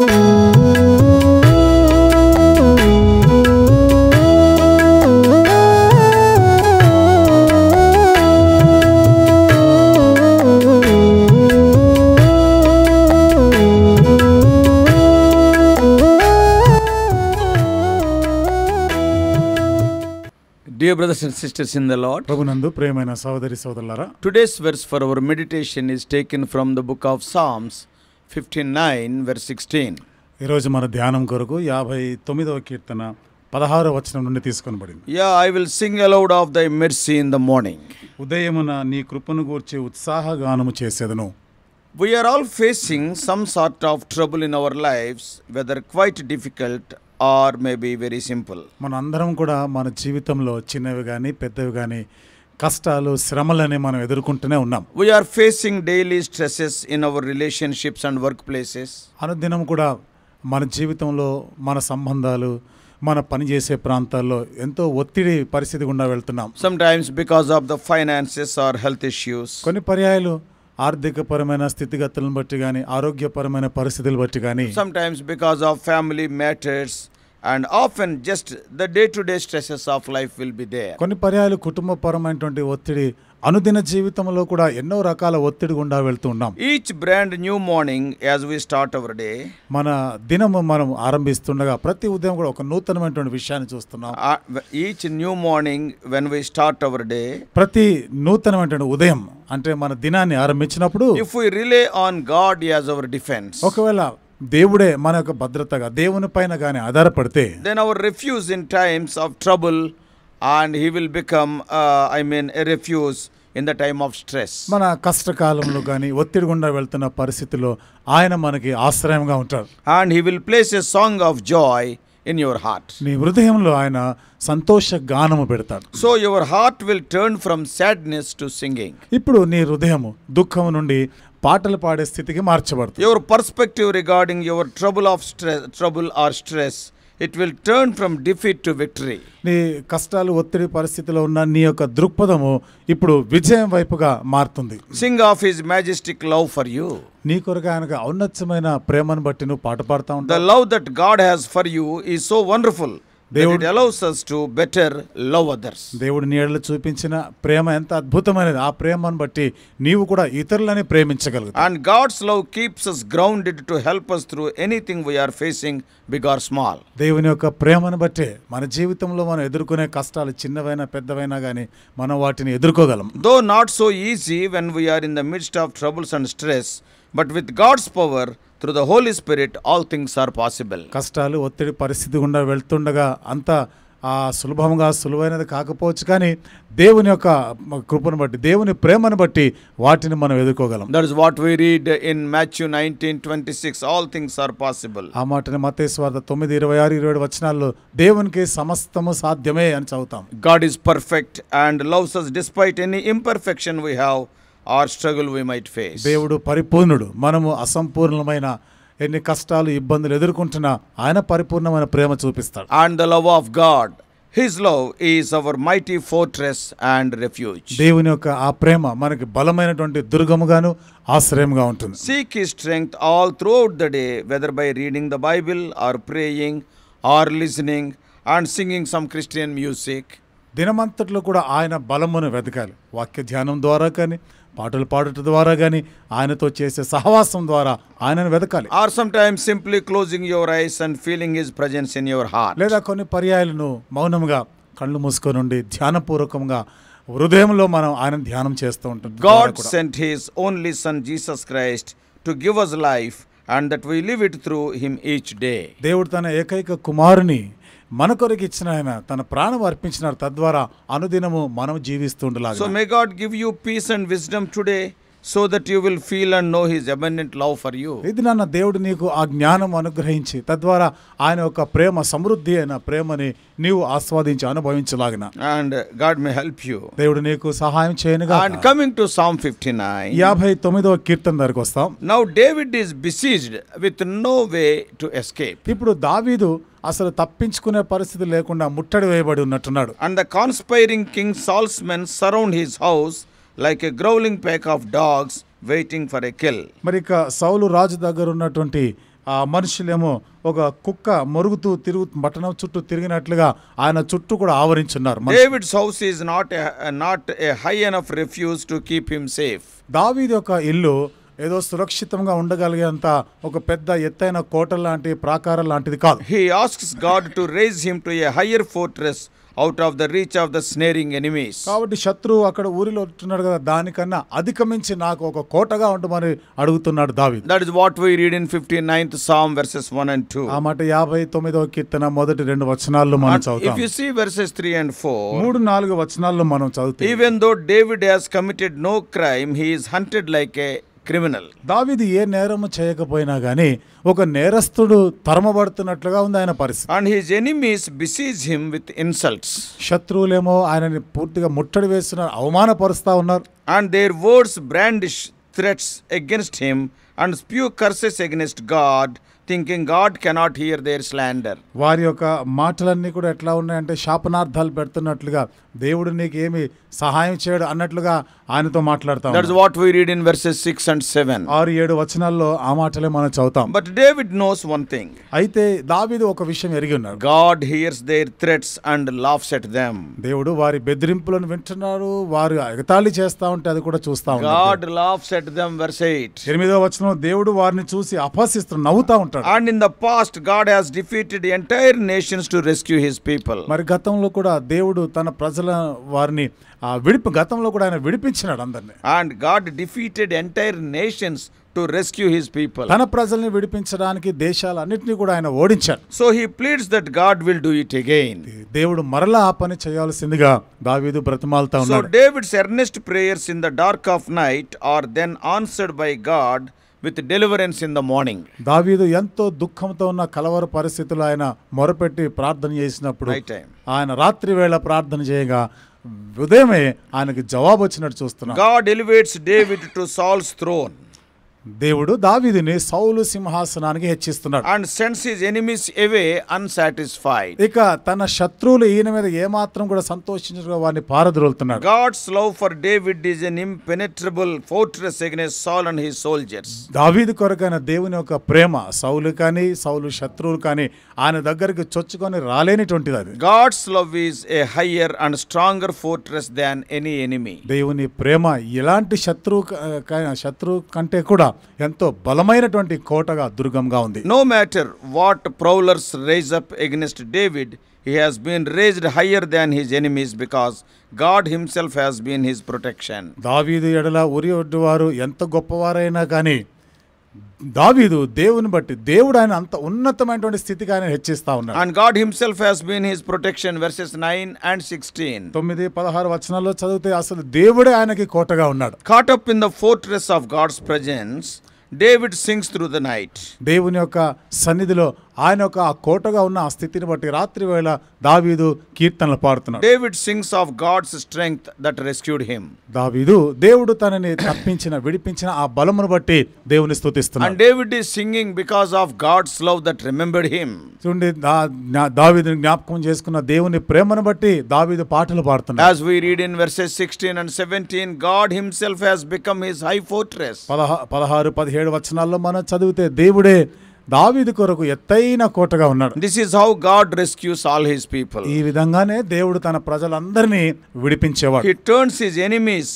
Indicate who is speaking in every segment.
Speaker 1: Dear brothers and sisters in the Lord, ప్రభునందు ప్రేమైన సహోదరి సోదరులారా today's verse for our meditation is taken from the book of Psalms fifty nine verse sixteen ఈరోజు
Speaker 2: మన ధ్యానం కొరకు యాభై తొమ్మిదవ కీర్తన పదహారో వచనం నుండి తీసుకొనబడింది
Speaker 1: yea I will sing aloud of thy mercy in the morning ఉదయమున నీ కృపను గూర్చి ఉత్సాహగానము చేసేదను we are all facing some sort of trouble in our lives whether quite difficult or maybe very simple
Speaker 2: మన అందరం కూడా మన జీవితంలో చిన్నవి కానీ పెద్దవి కానీ కష్టాలు శ్రమలని మనం ఎదుర్కొంటూనే ఉన్నాం
Speaker 1: we are facing daily stresses in our relationships and work places
Speaker 2: అనుదినం కూడా మన జీవితంలో మన సంబంధాలు మన పనిచేసే ప్రాంతాల్లో ఎంతో ఒత్తిడి పరిస్థితి గుండా వెళ్తున్నాం
Speaker 1: sometimes because of the finances or health issues కొన్ని
Speaker 2: పర్యాయాలు ఆర్థికపరమైన
Speaker 1: స్థితిగతులను బట్టి కానీ ఆరోగ్యపరమైన
Speaker 2: పరిస్థితులు బట్టి కానీ 
Speaker 1: sometimes because of family matters and often just the day to day stresses of life will be there
Speaker 2: కొన్ని పర్యాయాలు కుటుంబపరమైనటువంటి ఒత్తిడి అనుదిన జీవితంలో కూడా ఎన్నో రకాల ఒత్తిడి గుండా వెళ్తూ ఉన్నాం
Speaker 1: each brand new morning as we start our day
Speaker 2: మన దినము మనం ఆరంభిస్తుండగా ప్రతి ఉదయం కూడా ఒక నూతనమైనటువంటి విషయాన్ని
Speaker 1: చూస్తున్నాం each new morning when we start our day
Speaker 2: ప్రతి నూతనమైనటువంటి ఉదయం అంటే మన దినాన్ని ఆరంభించినప్పుడు
Speaker 1: if we rely on God as our defense
Speaker 2: ఒకవేళ దేవుడే మన యొక్క భద్రతగా దేవుని పైన కానీ ఆధారపడితే
Speaker 1: then our refuge in times of trouble and he will become I mean refuge in the time of stress
Speaker 2: మన కష్టకాలంలో కానీ ఒత్తిడి గుండా వెళ్తున్న పరిస్థితిలో ఆయన మనకి ఆశ్రయంగా ఉంటారు
Speaker 1: and he will place a song of joy in your heart
Speaker 2: నీ హృదయంలో ఆయన సంతోష గానము పెడతాడు
Speaker 1: so your heart will turn from sadness to singing
Speaker 2: ఇప్పుడు నీ హృదయము దుఃఖం నుండి పాటలు పాడే స్థితికి మార్చబడుతుంది
Speaker 1: your perspective regarding your trouble of stress trouble or stress it will turn from defeat to victory
Speaker 2: నీ కష్టాలు ఒత్తిడి పరిస్థితిలో ఉన్న నీ యొక్క దృక్పథము ఇప్పుడు విజయం వైపుగా మారుతుంది
Speaker 1: sing of his majestic love for you నీ కొరకు ఆయన ఔన్నత్యమైన
Speaker 2: ప్రేమను బట్టి నువ్వు పాట పాడుతా ఉంటావు
Speaker 1: the love that God has for you is so wonderful దేవుడు allows us to better love others దేవుడు
Speaker 2: నీడలు చూపించిన ప్రేమ ఎంత అద్భుతమైనది ఆ ప్రేమను బట్టి నీవు కూడా ఇతరులని ప్రేమించగలుగుతావు
Speaker 1: and God's love keeps us grounded to help us through anything or facing big or small
Speaker 2: దేవుని యొక్క ప్రేమను బట్టి మన జీవితంలో మనం ఎదుర్కొనే కష్టాలు చిన్నవైనా పెద్దవైనా కానీ మనం వాటిని ఎదుర్కోగలం
Speaker 1: though not so easy when we are in the midst of troubles and stress but with God's power through the Holy Spirit all things are possible
Speaker 2: కష్టాలు ఒత్తిడి పరిస్థితి గుండా వెళ్తుండగా అంత సులభంగా సులువైనది కాకపోవచ్చు కానీ దేవుని యొక్క కృపను బట్టి దేవుని ప్రేమను బట్టి వాటిని మనం ఎదుర్కోగలం
Speaker 1: that is what we read in Matthew nineteen twenty six all things are possible
Speaker 2: ఆ మాటని మతేశ్వార్త తొమ్మిది ఇరవై ఆరు ఇరవై ఏడు వచనాల్లో దేవునికి సమస్తము సాధ్యమే అని చదువుతాం
Speaker 1: God is perfect and loves despite any imperfection we have or struggle we might face దేవుడు
Speaker 2: పరిపూర్ణుడు మనము అసంపూర్ణమైన ఎన్ని కష్టాలు ఇబ్బందులు ఎదుర్కొంటున్నా ఆయన పరిపూర్ణమైన ప్రేమ చూపిస్తాడు
Speaker 1: and the love of God his love is our mighty fortress and refuge
Speaker 2: దేవుని యొక్క ఆ ప్రేమ మనకి బలమైనటువంటి దుర్గముగాను ఆశ్రయంగా ఉంటుంది
Speaker 1: seek his strength all throughout the day whether by reading the Bible or praying or listening and singing some Christian music
Speaker 2: దినమంతట్లో కూడా ఆయన బలమును వెతకాలి వాక్య ధ్యానం ద్వారా కానీ పాటలు పాడటం ద్వారా కానీ ఆయనతో చేసే సహవాసం ద్వారా ఆయనను వెతకాలి
Speaker 1: or some time simply closing your eyes and feeling his presence in your heart లేదా కొన్ని పర్యాయాలను
Speaker 2: మౌనంగా కళ్ళు మూసుకొని ఉండి ధ్యానపూర్వకంగా హృదయంలో మనం ఆయన ధ్యానం చేస్తూ ఉంటాం God
Speaker 1: sent his only son Jesus Christ to give us life and that we live it through him each day
Speaker 2: దేవుడు తన ఏకైక కుమారుని మన కొరకు ఇచ్చిన ఆయన తన ప్రాణం అర్పించినారు తద్వారా అనుదినము మనం జీవిస్తుండలా so
Speaker 1: may God give you peace and wisdom today so that you will feel and know his abundant love for you
Speaker 2: ఇది నాన్న దేవుడు నీకు ఆ జ్ఞానం అనుగ్రహించి తద్వారా ఆయన యొక్క ప్రేమ సమృద్ధి అయిన ప్రేమని
Speaker 1: నీవు ఆస్వాదించి అనుభవించలాగిన and God may help you దేవుడు నీకు సహాయం చేయనుగా and coming to Psalm fifty nine
Speaker 2: యాభై తొమ్మిదవ కీర్తన దగ్గరకు వస్తాం
Speaker 1: now David is besieged with no way to escape ఇప్పుడు దావీదు అసలు తప్పించుకునే పరిస్థితి లేకుండా ముట్టడి వేయబడి ఉన్నట్టున్నాడు and the conspiring king Saul's men surround his house like a growling pack of dogs waiting for a kill
Speaker 2: మరి ఇక సౌలు రాజు దగ్గర ఉన్నటువంటి ఆ మనుషులేమో ఒక కుక్క మరుగుతూ తిరుగు పట్టణం చుట్టూ తిరిగినట్లుగా
Speaker 1: ఆయన చుట్టూ కూడా ఆవరించున్నారు David's house is not not a high enough refuge to keep him safe
Speaker 2: దావీది యొక్క ఇల్లు ఏదో సురక్షితంగా ఉండగలిగేంత ఒక పెద్ద ఎత్తైన కోట లాంటి ప్రాకారం లాంటిది కాదు
Speaker 1: he asks God to raise him to a higher fortress out of the reach of the snarling enemies
Speaker 2: కాబట్టి శత్రువు అక్కడ ఊరిలో ఉంటున్నాడు కదా దానికన్నా అధికమించి నాకు ఒక కోటగా ఉండమని అడుగుతున్నాడు దావి
Speaker 1: that is what we read in fifty ninth Psalm verses one and two ఆ
Speaker 2: మాట యాభై తొమ్మిదవ కీర్తన మొదటి రెండు వచనాలు మనం చదువుతాం if you
Speaker 1: see verses three and four మూడు
Speaker 2: నాలుగు వచనాల్లో మనం చదువుతాం
Speaker 1: even though David has committed no crime he hunted like a criminal
Speaker 2: దావిది ఏ నేరము చేయకపోయినా గానీ ఒక నేరస్తుడు తరమబడుతున్నట్లుగా ఉంది ఆయన పరిస్థితి and his enemies besiege him
Speaker 1: with insults
Speaker 2: శత్రువులేమో ఆయనని పూర్తిగా ముట్టడి వేస్తున్నారు అవమానపరుస్తూ ఉన్నారు
Speaker 1: and their words brandish threats against him and spew curses against God thinking God cannot hear their slander
Speaker 2: వారి యొక్క మాటలన్నీ కూడా ఎట్లా ఉన్నాయంటే శాపనార్థాలు పెడుతున్నట్లుగా దేవుడు నీకు ఏమి సహాయం చేయడు అన్నట్లుగా ఆయనతో మాట్లాడతాం that's
Speaker 1: what we read in verses 6 and 7 ఆరు ఏడు వచనాల్లో ఆ మాటలే మనం చదువుతాం but David knows one thing అయితే దావీదు ఒక విషయం ఎరిగి ఉన్నాడు God hears their threats and laughs at them దేవుడు వారి
Speaker 2: బెదిరింపులను వింటున్నారు వారు ఎగతాళి చేస్తా ఉంటే అది కూడా చూస్తాం God
Speaker 1: laughs at them verse 8 ఎనిమిదో వచనం దేవుడు వారిని చూసి అపహసిస్తూ నవ్వుతా ఉంటాడు And in the past, God has defeated entire nations to rescue His people.
Speaker 2: మరి గతంలో కూడా దేవుడు తన ప్రజల వారిని ఆ విడిపి గతంలో కూడా ఆయన విడిపించినాడు
Speaker 1: అందరిని And God defeated entire nations to rescue His people. తన ప్రజల్ని
Speaker 2: విడిపించడానికి దేశాలన్నింటినీ కూడా ఆయన ఓడించాడు
Speaker 1: So He pleads that God will do it again.
Speaker 2: దేవుడు మరలా ఆ పని చేయాల్సిందిగా దావీదు బ్రతిమాలుతా So
Speaker 1: David's earnest prayers in the dark of night are then answered by God with deliverance in the morning
Speaker 2: దావీదు ఎంతో దుఃఖంతో ఉన్న కలవర పరిస్థితులు ఆయన మొరపెట్టి ప్రార్థన చేసినప్పుడు ఆయన రాత్రి వేళ ప్రార్థన చేయగా ఉదయమే ఆయనకు జవాబు వచ్చినట్టు చూస్తున్నాం
Speaker 1: God elevates David to Saul's throne
Speaker 2: దేవుడు దావీదుని సౌలు
Speaker 1: సింహాసనానికి హెచ్చిస్తున్నాడు and sends his enemies away unsatisfied
Speaker 2: ఇక తన శత్రువులు ఈయన మీద ఏమాత్రం కూడా సంతోషించడం వారిని పారద్రోలుతున్నాడు
Speaker 1: God's love for David is an impenetrable fortress against Saul and his soldiers
Speaker 2: దావీదు కొరకైన దేవుని యొక్క ప్రేమ సౌలు కానీ సౌలు శత్రువులు కానీ ఆయన దగ్గరికి చొచ్చుకొని రాలేనిటువంటిది అది
Speaker 1: God's love is a higher and stronger fortress than any enemy
Speaker 2: దేవుని ప్రేమ ఎలాంటి శత్రువు శత్రువు కంటే కూడా ఎంతో బలమైనటువంటి కోటగా దుర్గంగా ఉంది
Speaker 1: no matter what prowlers rage up against David he has been raised higher than his enemies because God himself has been his protection
Speaker 2: దావీది ఎడల ఉరి ఒడ్డు వారు ఎంత గొప్పవారైనా కానీ దావీదు దేవుని బట్టి దేవుడు ఆయన అంత ఉన్నతమైనటువంటి స్థితికి ఆయన హెచ్చిస్తా ఉన్నాడు
Speaker 1: and God himself has been his protection verses 9 and 16 తొమ్మిది 16 వచనాల్లో చదివితే అసలు దేవుడే ఆయనకి కోటగా ఉన్నాడు caught up in the fortress of God's presence David sings through the night
Speaker 2: దేవుని యొక్క సన్నిధిలో ఆయన ఒక ఆ కోటగా ఉన్న ఆ స్థితిని బట్టి రాత్రి వేళ దావీదు కీర్తనలు పాడుతున్నాడు
Speaker 1: David sings of God's strength that rescued him
Speaker 2: దావీదు దేవుడు తనని తప్పించిన విడిపించిన ఆ బలమును బట్టి దేవుని స్తుతిస్తున్నాడు and
Speaker 1: David is singing because of God's love that remembered him
Speaker 2: చూడండి దావీదుని జ్ఞాపకం చేసుకున్న దేవుని ప్రేమను బట్టి దావీదు పాటలు పాడుతున్నాడు as
Speaker 1: we read in verses 16 and 17 God himself has become his high fortress 16 17 వచనాల్లో మనం చదివితే దేవుడే దావీదు కొరకు ఎత్తైన కోటగా ఉన్నాడు this is how God rescues all his people
Speaker 2: ఈ విధంగానే దేవుడు తన ప్రజలందరినీ విడిపించేవాడు
Speaker 1: he turns his enemies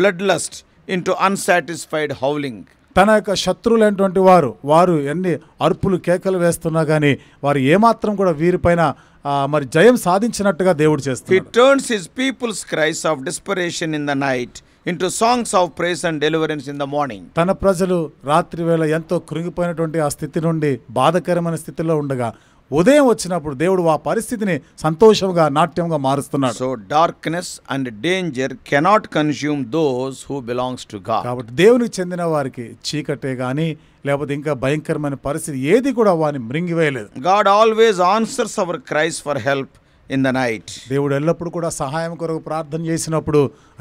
Speaker 1: blood lust into unsatisfied howling
Speaker 2: తన యొక్క శత్రువులైనటువంటి వారు వారు ఎన్ని అరుపులు కేకలు వేస్తున్నా కానీ వారు ఏమాత్రం కూడా వీరిపైన మరి జయం సాధించినట్టుగా దేవుడు చేస్తారు
Speaker 1: he turns his people's cries of desperation in the night into songs of praise and deliverance in the morning
Speaker 2: తన ప్రజలు రాత్రి వేళ ఎంతో కృంగిపోయినటువంటి ఆ స్థితి నుండి బాధకరమైన స్థితిలో ఉండగా ఉదయం వచ్చినప్పుడు దేవుడు ఆ పరిస్థితిని సంతోషంగా నాట్యంగా మారుస్తున్నాడు so
Speaker 1: darkness and danger cannot consume those who belongs to God
Speaker 2: కాబట్టి దేవునికి చెందిన వారికి చీకటే కానీ లేకపోతే ఇంకా భయంకరమైన పరిస్థితి ఏది కూడా వారిని మృంగివేయలేదు God always answers our cries for help in the night దేవుడు ఎల్లప్పుడు కూడా సహాయం కొరకు ప్రార్థన చేసినప్పుడు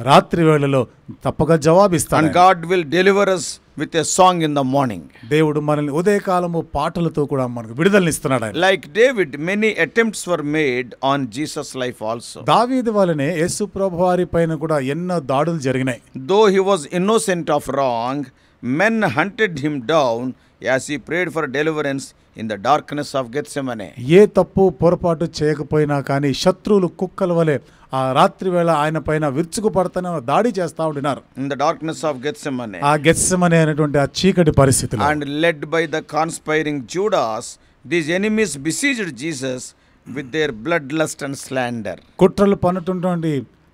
Speaker 2: రాత్రి వేళలో తప్పక జవాబిస్తాడు and
Speaker 1: God will deliver us with a song in the morning దేవుడు మనల్ని
Speaker 2: ఉదయకాలము పాటలతో కూడా మనకు విడుదలనిస్తున్నాడు
Speaker 1: like David many attempts were made on Jesus life also
Speaker 2: దావీదు వలనే యేసు ప్రభు వారి పైన కూడా ఎన్నో దాడులు జరిగినాయి
Speaker 1: though he was innocent of wrong men hunted him down as he prayed for deliverance in the darkness of Gethsemane
Speaker 2: ఏ తప్పు పొరపాటు చేయకపోయినా కానీ శత్రువులు కుక్కల వలె ఆ రాత్రి వేళ ఆయన పైన విరుచుకు పడతానే దాడి చేస్తా ఉండినారు
Speaker 1: in the darkness of Gethsemane ఆ
Speaker 2: గెత్సెమనే అనేటువంటి ఆ చీకటి పరిస్థితి
Speaker 1: and led by the conspiring Judas these enemies besieged Jesus with their blood lust and slander
Speaker 2: కుట్రలు పన్నుతుంటువంటి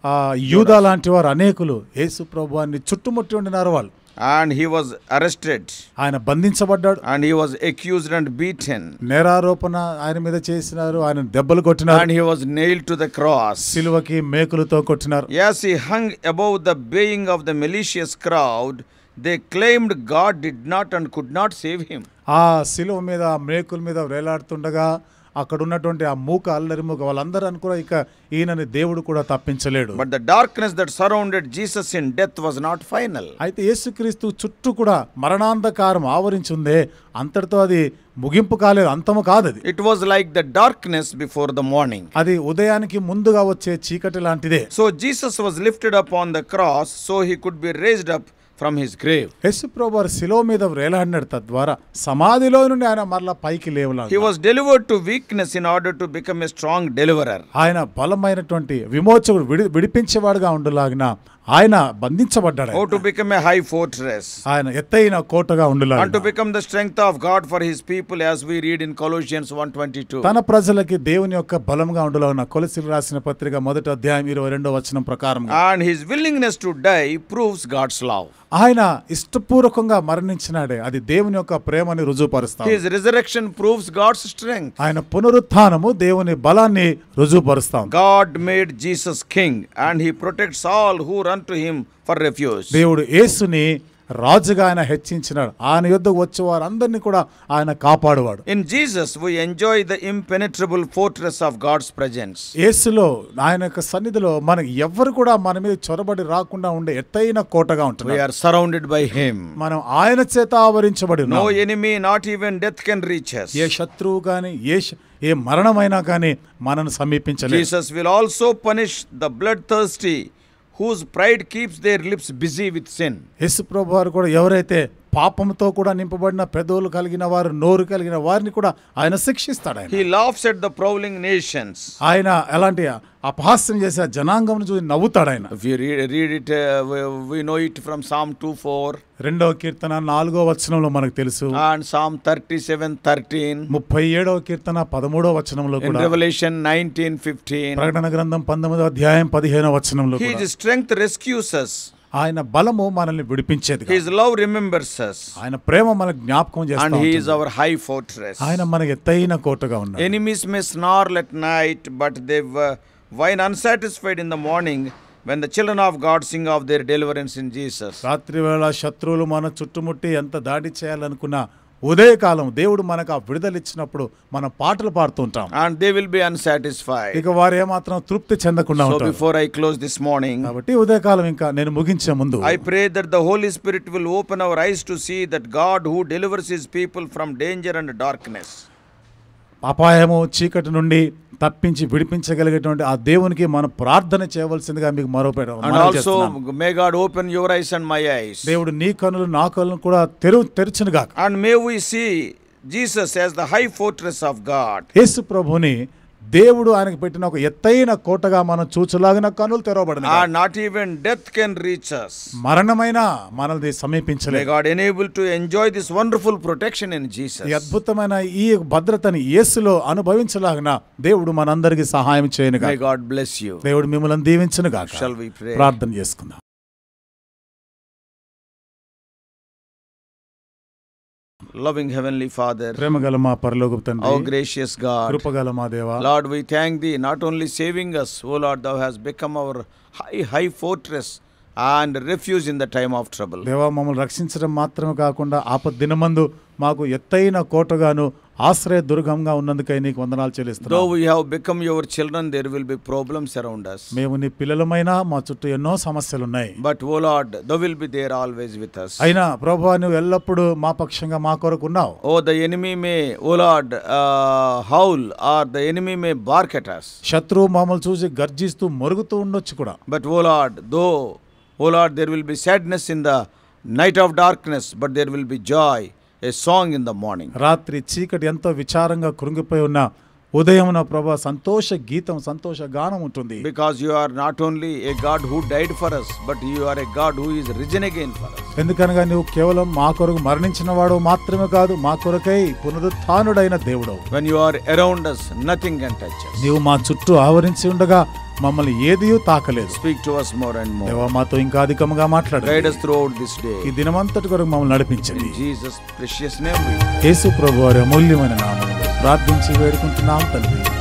Speaker 2: ఆ యూదా లాంటి వారు అనేకులు యేసు ప్రభువాన్ని
Speaker 1: చుట్టుముట్టి ఉండినారు వాళ్ళు అండ్ హీ వాజ్ అరెస్టెడ్ ఆయన బంధించబడ్డాడు and he was accused and beaten
Speaker 2: నేరారోపణ ఆయన మీద చేసినారు ఆయన దెబ్బలు కొట్టినారు and he
Speaker 1: was nail to the cross సిలువకి మేకులతో కొట్టినారు as he hung above the baying of the malicious crowd they claimed God did not and could not save him ఆ
Speaker 2: సిలువ మీద మేకుల మీద వేలాడుతుండగా అక్కడ ఉన్నటువంటి ఆ మూక అల్లరి మూక వాళ్ళందరూ అనుకున్న ఇక ఈయనని దేవుడు కూడా తప్పించలేడు but the darkness that surrounded Jesus in death was not final అయితే యేసుక్రీస్తు చుట్టూ కూడా మరణాంధకారం ఆవరించిందే అంతటితో అది ముగింపు కాలేదు అంతము కాదు అది
Speaker 1: it was like the darkness before the morning అది
Speaker 2: ఉదయానికి ముందుగా వచ్చే చీకటి లాంటిదే
Speaker 1: so Jesus was lifted up on the cross so he
Speaker 2: could be raised up from his grave యేసుప్రభు వారు శిలో మీద వేలాడినాడు తద్వారా సమాధిలో
Speaker 1: నుండి ఆయన మరలా పైకి లేవలా he was delivered to weakness in order to become a strong deliverer
Speaker 2: ఆయన బలమైనటువంటి విమోచకుడు విడిపించేవాడుగా ఉండలాగిన ఆయన బంధించబడ్డాడు how
Speaker 1: to become a high fortress
Speaker 2: ఆయన ఎత్తైన కోటగా ఉండలాగిన and
Speaker 1: to become the strength of God for his people as we read in Colossians 122 తన
Speaker 2: ప్రజలకి దేవుని యొక్క బలంగా ఉండలాగిన కొలసిలు రాసిన పత్రిక మొదటి అధ్యాయం 22వ వచనం ప్రకారం
Speaker 1: and his willingness to die proves God's love
Speaker 2: ఆయన ఇష్టపూర్వకంగా మరణించినాడే అది దేవుని యొక్క ప్రేమని రుజువుపరుస్తాం his
Speaker 1: resurrection proves God's strength
Speaker 2: ఆయన పునరుత్థానము దేవుని బలాన్ని రుజువుపరుస్తాం
Speaker 1: God made Jesus king and he protects all who run to him for refuge
Speaker 2: దేవుడు యేసుని రాజుగా ఆయన హెచ్చించినాడు ఆయన యుద్ధ వచ్చే వారందరినీ కూడా ఆయన కాపాడువాడు
Speaker 1: in Jesus we enjoy the impenetrable fortress of God's presence
Speaker 2: యేసులో ఆయన యొక్క సన్నిధిలో మనకి ఎవరు కూడా మన మీద చొరబడి రాకుండా ఉండే ఎత్తైన కోటగా ఉంటుంది we are
Speaker 1: surrounded by him మనం ఆయన చేత ఆవరించబడి no enemy not even death can reach us ఏ
Speaker 2: శత్రువు గాని ఏ ఏ మరణమైనా కానీ మనను సమీపించలేదు
Speaker 1: Jesus will also punish the blood thirsty whose pride keeps their lips busy with sin
Speaker 2: యేసు ప్రభు వారు కూడా ఎవరైతే పాపంతో కూడా నింపబడిన పెదవులు కలిగిన వారు నోరు కలిగిన వారిని కూడా ఆయన శిక్షిస్తాడు ఆయన
Speaker 1: he laughs at the prowling nations
Speaker 2: ఆయన ఎలాంటి అపహాస్యం చేసే జనాంగం చూసి నవ్వుతాడు ఆయన
Speaker 1: read it we know it from Psalm two four
Speaker 2: రెండవ కీర్తన నాలుగో వచనంలో మనకు తెలుసు and Psalm thirty
Speaker 1: seven thirteen
Speaker 2: ముప్పై ఏడవ కీర్తన పదమూడవ వచనంలో కూడా
Speaker 1: రెవల్యూషన్ నైన్టీన్ ఫిఫ్టీన్ ప్రకటన
Speaker 2: గ్రంథం పంతొమ్మిదవ అధ్యాయం పదిహేనవ వచనంలో
Speaker 1: స్ట్రెంగ్త్ రెస్క్యూసెస్ ఆయన
Speaker 2: బలము మనల్ని విడిపించేది
Speaker 1: హిస్ లవ్ రిమెంబర్స్ us ఆయన
Speaker 2: ప్రేమ మన జ్ఞాపకం చేస్తుంది and he is
Speaker 1: our high fortress ఆయన
Speaker 2: మనకి ఎత్తైన కోటగా ఉన్నాడు
Speaker 1: enemies may snarl at night but they whine unsatisfied in the morning when the children of God sing of their deliverance in Jesus
Speaker 2: రాత్రి వేళ శత్రువులు మన చుట్టుముట్టి ఎంత దాడి చేయాలనుకున్నా ఉదయకాలం దేవుడు మనకు ఆ విడుదలిచ్చినప్పుడు మనం పాటలు పాడుతూ ఉంటాం and they will be unsatisfied ఇక వారు ఏమాత్రం తృప్తి చెందకుండా ఉంటారు before I
Speaker 1: close this morning
Speaker 2: కాబట్టి ఉదయకాలం ఇంకా నేను ముగించే ముందు
Speaker 1: I pray that the Holy Spirit will open our eyes to see that God who delivers his people from danger and darkness
Speaker 2: అపాయము చీకటి నుండి తప్పించి విడిపించగలిగేటువంటి ఆ దేవునికి మనం ప్రార్థన చేయవలసిందిగా మీకు మరోపేట
Speaker 1: may God open your eyes and my eyes
Speaker 2: దేవుడు నీ కనులు నా కనులు కూడా తెరు తెరచునుగా
Speaker 1: and may we see Jesus as the high fortress of God
Speaker 2: యేసు ప్రభుని దేవుడు ఆయనకు పెట్టిన ఒక ఎత్తైన కోటగా మనం చూచలాగిన కనులు తెరవబడిన or
Speaker 1: ah, not even death can reach us
Speaker 2: మరణమైన మనల్ని సమీపించలే
Speaker 1: God enable to enjoy this wonderful protection in Jesus ఈ
Speaker 2: అద్భుతమైన ఈ భద్రతని యేసులో అనుభవించలాగిన దేవుడు మనందరికీ సహాయం చేయను
Speaker 1: గాడ్ బ్లెస్ యు దేవుడు
Speaker 2: మిమ్మల్ని దీవించను గాక
Speaker 1: షల్ వి ప్రార్థన చేసుకుందాం Loving Heavenly Father, ప్రేమగల gracious God, Lord, we thank Thee not only saving us, O Lord, Thou hast become our high, high fortress. And refuge in the time of trouble
Speaker 2: దేవా మమ్మల్ని రక్షించడం మాత్రమే కాకుండా ఆపద దినమందు మాకు ఎత్తైన కోటగాను ఆశ్రయ దుర్గంగా ఉన్నందుకై నీకు వందనాలు చెల్లిస్తున్నాం
Speaker 1: we have become your children there will be problems around us
Speaker 2: మేము నీ పిల్లలమైనా మా చుట్టూ ఎన్నో సమస్యలు ఉన్నాయి
Speaker 1: but O Lord the will be there always with us అయినా ప్రభువా
Speaker 2: నువ్వు ఎల్లప్పుడూ మా పక్షంగా మా కొరకు ఉన్నావు
Speaker 1: O the enemy may O Lord howl or the enemy may bark at us శత్రువు మమ్మల్ని చూసి గర్జిస్తూ మరుగుతూ ఉండొచ్చు కూడా but O Lord though O oh Lord, there will be sadness in the night of darkness, but there will be joy, a song in the morning.
Speaker 2: రాత్రి చీకటి ఎంతో విచారంగా కృంగిపోయి ఉన్న ఉదయమున ప్రభా సంతోష గీతం సంతోష
Speaker 1: గానం ఉంటుంది because you are not only a God who died for us but you are a God who is risen again for us
Speaker 2: ఎందుకనగా నువ్వు కేవలం మా కొరకు మరణించిన వాడు మాత్రమే కాదు మా కొరకై పునరుత్థానుడైన దేవుడు
Speaker 1: when you are around us nothing can touch
Speaker 2: నీవు మా చుట్టూ ఆవరించి ఉండగా మమ్మల్ని ఏది తాకలేదు speak to us more and more దేవా మాతో ఇంకా అధికంగా మాట్లాడు guide
Speaker 1: throughout this day ఈ
Speaker 2: దినమంతటి కొరకు మమ్మల్ని నడిపించండి
Speaker 1: జీసస్ ప్రెషియస్ నేమ్ యేసు ప్రభువారి అమూల్యమైన నామములో ప్రార్థించి వేడుకుంటున్నాం తండ్రి